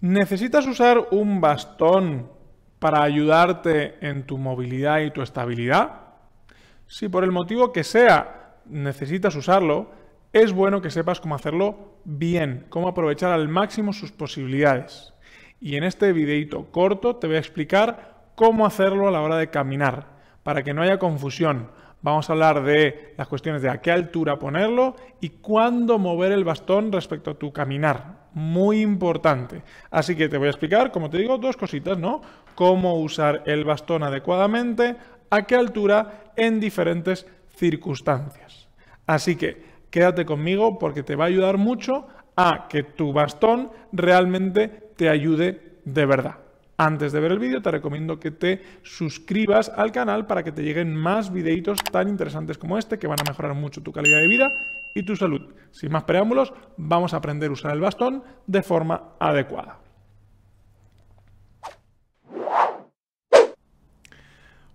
¿Necesitas usar un bastón para ayudarte en tu movilidad y tu estabilidad? Si por el motivo que sea necesitas usarlo, es bueno que sepas cómo hacerlo bien, cómo aprovechar al máximo sus posibilidades. Y en este videito corto te voy a explicar cómo hacerlo a la hora de caminar, para que no haya confusión, Vamos a hablar de las cuestiones de a qué altura ponerlo y cuándo mover el bastón respecto a tu caminar. Muy importante. Así que te voy a explicar, como te digo, dos cositas, ¿no? Cómo usar el bastón adecuadamente, a qué altura, en diferentes circunstancias. Así que quédate conmigo porque te va a ayudar mucho a que tu bastón realmente te ayude de verdad. Antes de ver el vídeo te recomiendo que te suscribas al canal para que te lleguen más videitos tan interesantes como este que van a mejorar mucho tu calidad de vida y tu salud. Sin más preámbulos, vamos a aprender a usar el bastón de forma adecuada.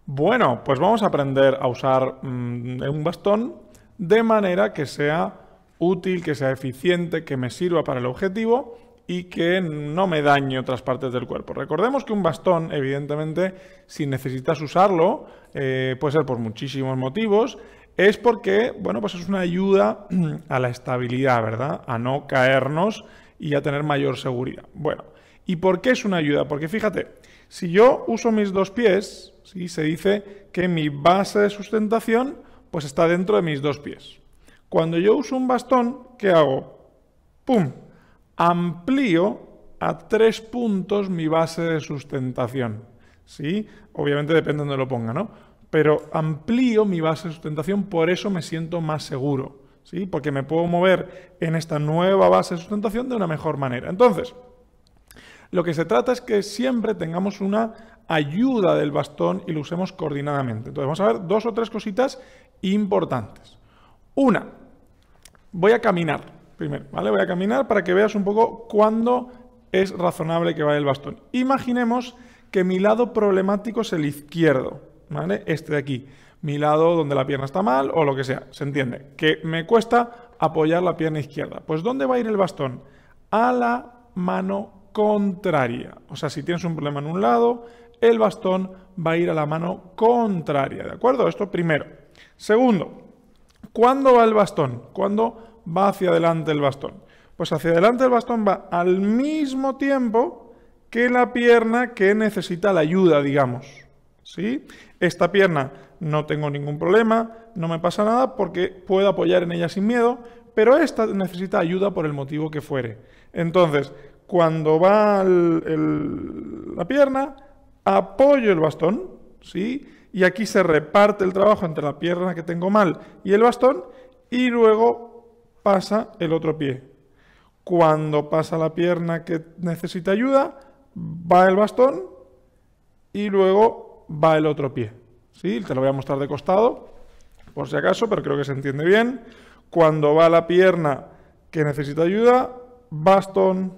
Bueno, pues vamos a aprender a usar mm, un bastón de manera que sea útil, que sea eficiente, que me sirva para el objetivo y que no me dañe otras partes del cuerpo. Recordemos que un bastón, evidentemente, si necesitas usarlo, eh, puede ser por muchísimos motivos, es porque, bueno, pues es una ayuda a la estabilidad, ¿verdad? A no caernos y a tener mayor seguridad. Bueno, ¿y por qué es una ayuda? Porque fíjate, si yo uso mis dos pies, ¿sí? se dice que mi base de sustentación pues está dentro de mis dos pies. Cuando yo uso un bastón, ¿qué hago? ¡Pum! amplío a tres puntos mi base de sustentación. ¿Sí? Obviamente depende de donde lo ponga, ¿no? Pero amplío mi base de sustentación, por eso me siento más seguro. ¿Sí? Porque me puedo mover en esta nueva base de sustentación de una mejor manera. Entonces, lo que se trata es que siempre tengamos una ayuda del bastón y lo usemos coordinadamente. Entonces, vamos a ver dos o tres cositas importantes. Una, voy a caminar primero, ¿vale? Voy a caminar para que veas un poco cuándo es razonable que vaya el bastón. Imaginemos que mi lado problemático es el izquierdo, ¿vale? Este de aquí. Mi lado donde la pierna está mal o lo que sea, se entiende. Que me cuesta apoyar la pierna izquierda. Pues ¿dónde va a ir el bastón? A la mano contraria. O sea, si tienes un problema en un lado, el bastón va a ir a la mano contraria, ¿de acuerdo? Esto primero. Segundo, ¿cuándo va el bastón? Cuando va hacia adelante el bastón. Pues hacia adelante el bastón va al mismo tiempo que la pierna que necesita la ayuda, digamos. ¿Sí? Esta pierna no tengo ningún problema, no me pasa nada porque puedo apoyar en ella sin miedo, pero esta necesita ayuda por el motivo que fuere. Entonces, cuando va la pierna, apoyo el bastón, ¿sí? Y aquí se reparte el trabajo entre la pierna que tengo mal y el bastón, y luego pasa el otro pie. Cuando pasa la pierna que necesita ayuda, va el bastón y luego va el otro pie. ¿Sí? Te lo voy a mostrar de costado, por si acaso, pero creo que se entiende bien. Cuando va la pierna que necesita ayuda, bastón,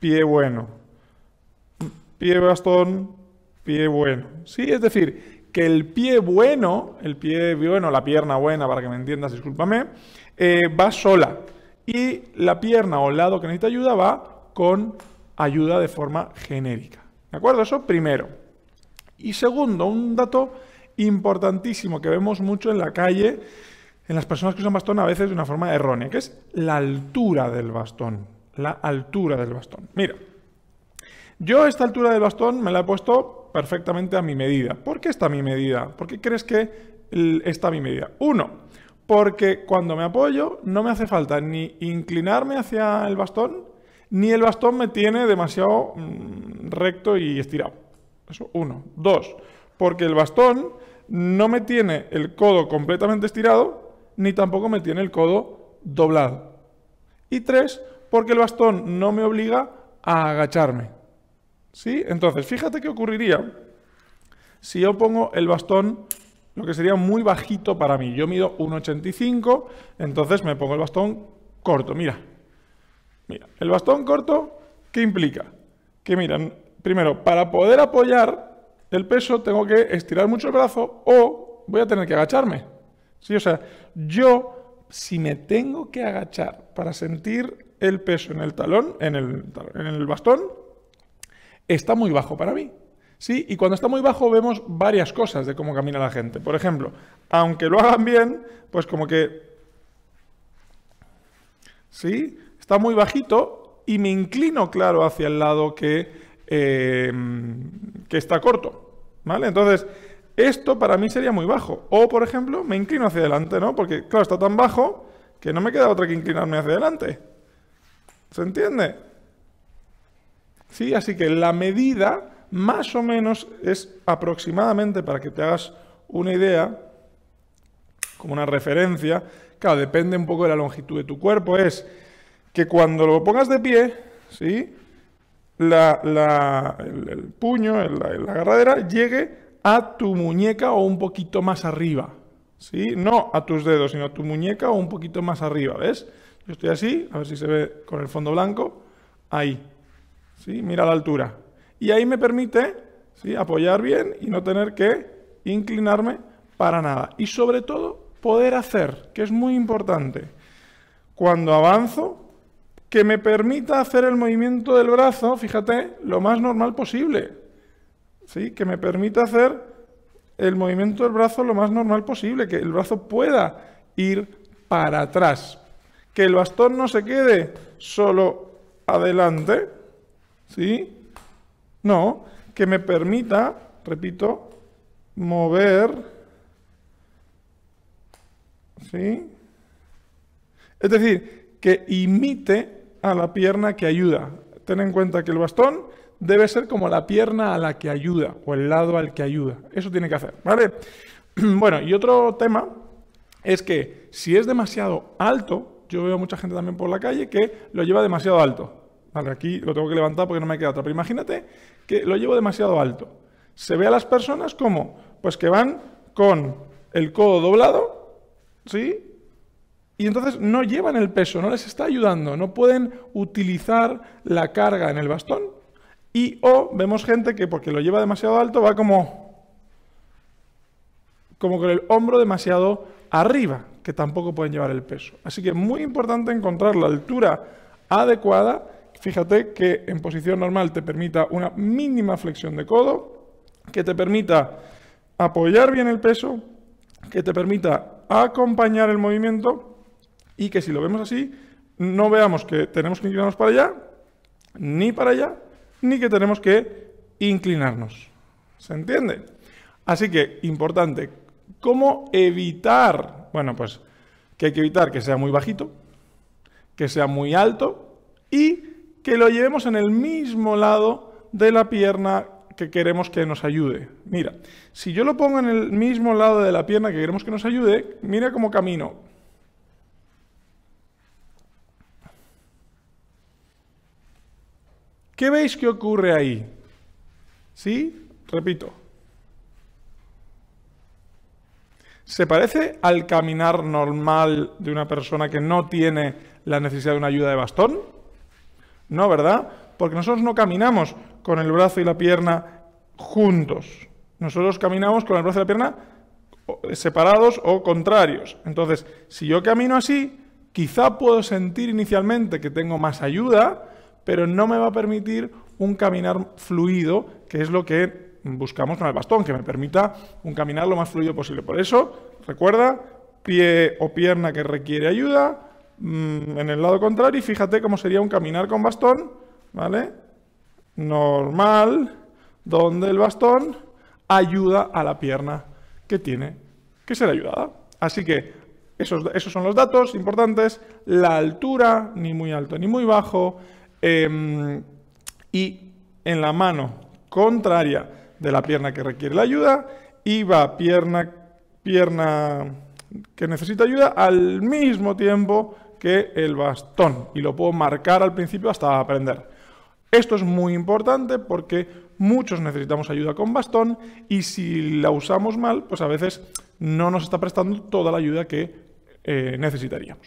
pie bueno. Pie bastón, pie bueno. ¿Sí? Es decir, que el pie bueno, el pie bueno, la pierna buena, para que me entiendas, discúlpame, eh, va sola. Y la pierna o el lado que necesita ayuda va con ayuda de forma genérica. ¿De acuerdo? Eso primero. Y segundo, un dato importantísimo que vemos mucho en la calle, en las personas que usan bastón a veces de una forma errónea, que es la altura del bastón. La altura del bastón. Mira, yo esta altura del bastón me la he puesto perfectamente a mi medida. ¿Por qué está a mi medida? ¿Por qué crees que está a mi medida? Uno, porque cuando me apoyo no me hace falta ni inclinarme hacia el bastón, ni el bastón me tiene demasiado mm, recto y estirado. Eso, uno. Dos, porque el bastón no me tiene el codo completamente estirado, ni tampoco me tiene el codo doblado. Y tres, porque el bastón no me obliga a agacharme. ¿Sí? Entonces, fíjate qué ocurriría si yo pongo el bastón lo que sería muy bajito para mí. Yo mido 1,85, entonces me pongo el bastón corto. Mira, mira, el bastón corto, ¿qué implica? Que mira, primero, para poder apoyar el peso tengo que estirar mucho el brazo o voy a tener que agacharme. Si o sea, yo si me tengo que agachar para sentir el peso en el talón, en el, en el bastón, está muy bajo para mí. Sí, y cuando está muy bajo vemos varias cosas de cómo camina la gente. Por ejemplo, aunque lo hagan bien, pues como que... Sí, está muy bajito y me inclino, claro, hacia el lado que, em, que está corto. ¿Vale? Entonces, esto para mí sería muy bajo. O, por ejemplo, me inclino hacia adelante, ¿no? Porque, claro, está tan bajo que no me queda otra que inclinarme hacia adelante. ¿Se entiende? Sí, así que la medida más o menos es aproximadamente, para que te hagas una idea, como una referencia, claro, depende un poco de la longitud de tu cuerpo, es que cuando lo pongas de pie, ¿sí? La, el, puño, la, la agarradera, llegue a tu muñeca o un poquito más arriba, ¿sí? No a tus dedos, sino a tu muñeca o un poquito más arriba, ¿ves? Yo estoy así, a ver si se ve con el fondo blanco, ahí, ¿sí? Mira la altura, y ahí me permite apoyar bien y no tener que inclinarme para nada. Y sobre todo, poder hacer, que es muy importante, cuando avanzo, que me permita hacer el movimiento del brazo, fíjate, lo más normal posible. ¿sí? Que me permita hacer el movimiento del brazo lo más normal posible, que el brazo pueda ir para atrás. Que el bastón no se quede solo adelante, ¿sí? No, que me permita, repito, mover, ¿sí? Es decir, que imite a la pierna que ayuda. Ten en cuenta que el bastón debe ser como la pierna a la que ayuda o el lado al que ayuda. Eso tiene que hacer, ¿vale? Bueno, y otro tema es que si es demasiado alto, yo veo mucha gente también por la calle que lo lleva demasiado alto. Vale, aquí lo tengo que levantar porque no me queda otra. Pero imagínate que lo llevo demasiado alto. Se ve a las personas como, pues que van con el codo doblado, ¿sí? Y entonces no llevan el peso, no les está ayudando, no pueden utilizar la carga en el bastón. Y o vemos gente que porque lo lleva demasiado alto va como como con el hombro demasiado arriba, que tampoco pueden llevar el peso. Así que es muy importante encontrar la altura adecuada fíjate que en posición normal te permita una mínima flexión de codo, que te permita apoyar bien el peso, que te permita acompañar el movimiento y que si lo vemos así, no veamos que tenemos que inclinarnos para allá, ni para allá, ni que tenemos que inclinarnos. ¿Se entiende? Así que, importante, ¿cómo evitar? Bueno, pues que hay que evitar que sea muy bajito, que sea muy alto y que lo llevemos en el mismo lado de la pierna que queremos que nos ayude. Mira, si yo lo pongo en el mismo lado de la pierna que queremos que nos ayude, mira cómo camino. ¿Qué veis que ocurre ahí? ¿Sí? Repito. ¿Se parece al caminar normal de una persona que no tiene la necesidad de una ayuda de bastón? No, ¿verdad? Porque nosotros no caminamos con el brazo y la pierna juntos. Nosotros caminamos con el brazo y la pierna separados o contrarios. Entonces, si yo camino así, quizá puedo sentir inicialmente que tengo más ayuda, pero no me va a permitir un caminar fluido, que es lo que buscamos con el bastón, que me permita un caminar lo más fluido posible. Por eso, recuerda, pie o pierna que requiere ayuda, Mm, en el lado contrario y fíjate cómo sería un caminar con bastón, ¿vale? Normal, donde el bastón ayuda a la pierna que tiene que ser ayudada. Así que esos, son los datos importantes, la altura, ni muy alto ni muy bajo, em, y en la mano contraria de la pierna que requiere la ayuda, y va pierna, pierna que necesita ayuda al mismo tiempo que el bastón y lo puedo marcar al principio hasta aprender. Esto es muy importante porque muchos necesitamos ayuda con bastón y si la usamos mal, pues a veces no nos está prestando toda la ayuda que eh, necesitaríamos.